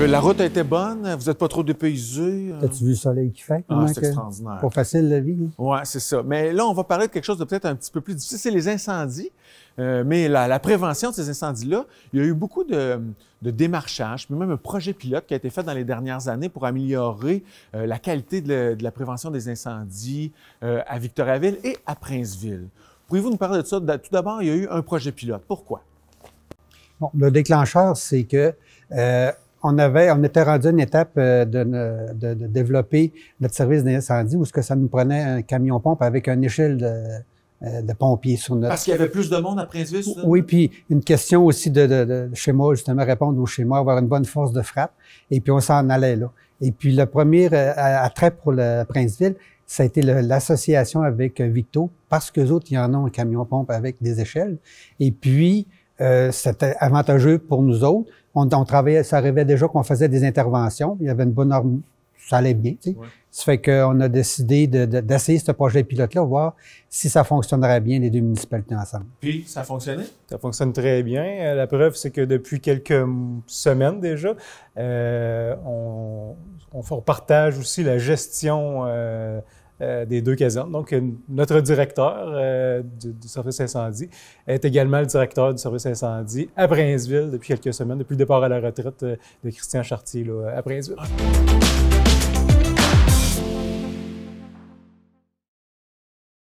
Euh, la route a été bonne, vous n'êtes pas trop dépaysé. Euh. As-tu vu le soleil qui fait? Ah, c'est extraordinaire. Pas facile la vie. Hein? Oui, c'est ça. Mais là, on va parler de quelque chose de peut-être un petit peu plus difficile, c'est les incendies. Euh, mais la, prévention de ces incendies-là, il y a eu beaucoup de, démarchages, puis même un projet pilote qui a été fait dans les dernières années pour améliorer la qualité de, la prévention des incendies à Victoriaville et à Princeville. pouvez vous nous parler de ça? Tout d'abord, il y a eu un projet pilote. Pourquoi? le déclencheur, c'est que on avait, on était rendu à une étape euh, de, développer notre service d'incendie où ce que ça nous prenait un camion-pompe avec une échelle de, euh, de pompiers sur notre... Parce qu'il y avait plus de monde à Princeville? Oui, puis une question aussi de, chez moi, justement, répondre au moi, avoir une bonne force de frappe. Et puis on s'en allait là. Et puis le premier attrait euh, pour le Princeville, ça a été l'association avec Victo, parce que autres, ils en ont un camion-pompe avec des échelles. Et puis, euh, c'était avantageux pour nous autres. On, on travaillait, ça arrivait déjà qu'on faisait des interventions. Il y avait une bonne norme, ça allait bien. Tu Ça fait qu'on a décidé d'essayer ce projet pilote-là, voir si ça fonctionnerait bien les deux municipalités ensemble. Puis, ça fonctionnait? Ça fonctionne très bien. Euh, la preuve, c'est que depuis quelques semaines déjà, euh, on, partage aussi la gestion euh, euh, des deux casernes. Donc, euh, notre directeur euh, du, service incendie est également le directeur du service incendie à Princeville depuis quelques semaines, depuis le départ à la retraite de Christian Chartier à Princeville.